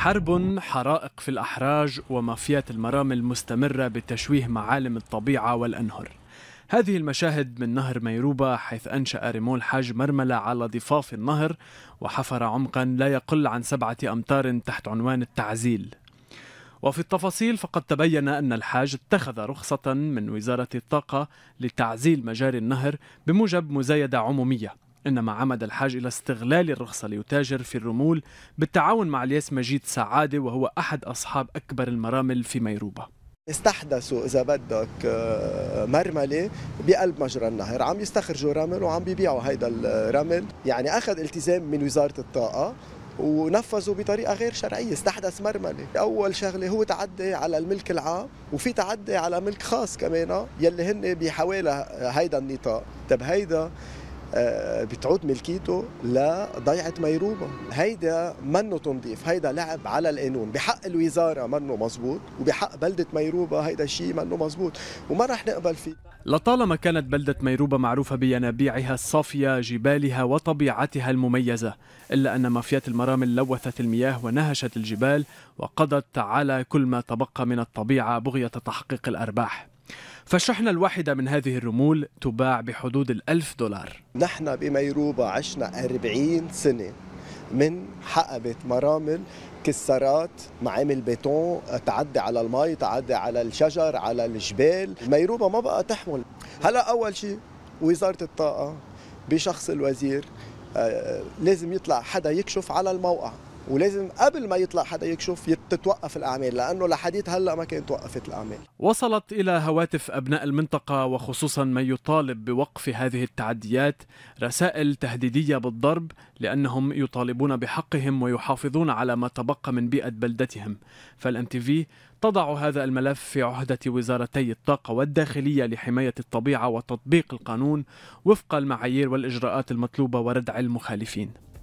حرب حرائق في الأحراج ومافيات المرامي المستمرة بتشويه معالم الطبيعة والأنهر هذه المشاهد من نهر ميروبة حيث أنشأ ريمول حاج مرملة على ضفاف النهر وحفر عمقا لا يقل عن سبعة أمتار تحت عنوان التعزيل وفي التفاصيل فقد تبين أن الحاج اتخذ رخصة من وزارة الطاقة لتعزيل مجاري النهر بموجب مزايدة عمومية إنما عمد الحاج إلى استغلال الرخصة ليتاجر في الرمول بالتعاون مع الياس مجيد سعادة وهو أحد أصحاب أكبر المرامل في ميروبة استحدثوا اذا بدك آه، مرمله بقلب مجرى النهر عم يستخرجوا رمل وعم بيبيعوا هيدا الرمل يعني اخذ التزام من وزاره الطاقه ونفذوا بطريقه غير شرعيه استحدث مرمله اول شغله هو تعدي على الملك العام وفي تعدي على ملك خاص كمان يلي هن بحوالي هيدا النطاق طب هيدا آه، بتعود ملكيته لضيعة ميروبة هيدا منه تنظيف هيدا لعب على القانون بحق الوزارة منه مزبوط وبحق بلدة ميروبة هيدا شيء منه مزبوط وما رح نقبل فيه لطالما كانت بلدة ميروبة معروفة بينابيعها الصافية جبالها وطبيعتها المميزة إلا أن مافيات المرامل لوثت المياه ونهشت الجبال وقضت على كل ما تبقى من الطبيعة بغية تحقيق الأرباح فالشحنة الواحدة من هذه الرمول تباع بحدود الألف دولار نحن بميروبا عشنا 40 سنة من حقبة مرامل كسرات معامل بيتون تعدي على المي تعدي على الشجر على الجبال ميروبا ما بقى تحمل هلا أول شيء وزارة الطاقة بشخص الوزير آه، لازم يطلع حدا يكشف على الموقع ولازم قبل ما يطلع حدا يكشف تتوقف الاعمال لانه لحديت هلا ما كانت توقفت الاعمال وصلت الى هواتف ابناء المنطقه وخصوصا من يطالب بوقف هذه التعديات رسائل تهديديه بالضرب لانهم يطالبون بحقهم ويحافظون على ما تبقى من بيئه بلدتهم فالام تي في تضع هذا الملف في عهدة وزارتي الطاقة والداخلية لحماية الطبيعة وتطبيق القانون وفق المعايير والإجراءات المطلوبة وردع المخالفين